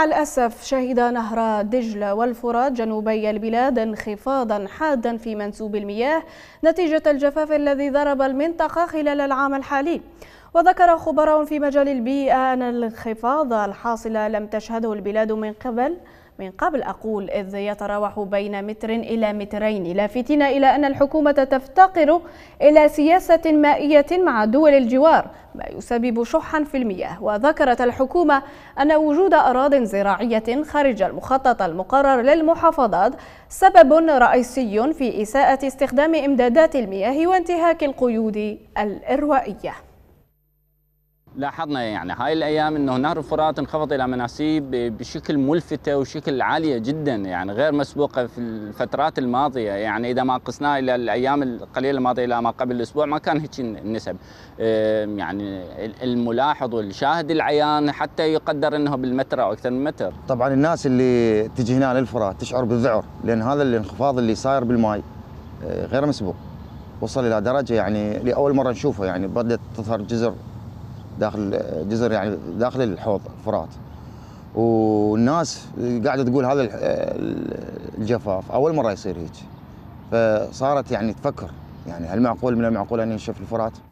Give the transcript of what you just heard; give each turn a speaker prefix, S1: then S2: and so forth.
S1: مع الأسف شهد نهر دجلة والفرات جنوبي البلاد انخفاضا حادا في منسوب المياه نتيجة الجفاف الذي ضرب المنطقة خلال العام الحالي وذكر خبراء في مجال البيئة أن الانخفاض الحاصل لم تشهده البلاد من قبل من قبل أقول إذ يتراوح بين متر إلى مترين لافتين إلى أن الحكومة تفتقر إلى سياسة مائية مع دول الجوار ما يسبب شحا في المياه وذكرت الحكومة أن وجود أراض زراعية خارج المخطط المقرر للمحافظات سبب رئيسي في إساءة استخدام إمدادات المياه وانتهاك القيود الإروائية
S2: لاحظنا يعني هاي الايام انه نهر الفرات انخفض الى مناسيب بشكل ملفته وشكل عاليه جدا يعني غير مسبوقه في الفترات الماضيه يعني اذا ما قسناه الى الايام القليله الماضيه الى ما قبل الاسبوع ما كان هيك النسب يعني الملاحظ والشاهد العيان حتى يقدر انه بالمتر او اكثر من متر
S3: طبعا الناس اللي تجي هنا للفرات تشعر بالذعر لان هذا الانخفاض اللي صاير بالماي آه، غير مسبوق وصل الى درجه يعني لاول مره نشوفه يعني بدات تظهر جزر داخل جزر يعني داخل الحوض فرات والناس قاعده تقول هذا الجفاف اول مره يصير هيك فصارت يعني تفكر يعني هل معقول من المعقول اني اشوف الفرات؟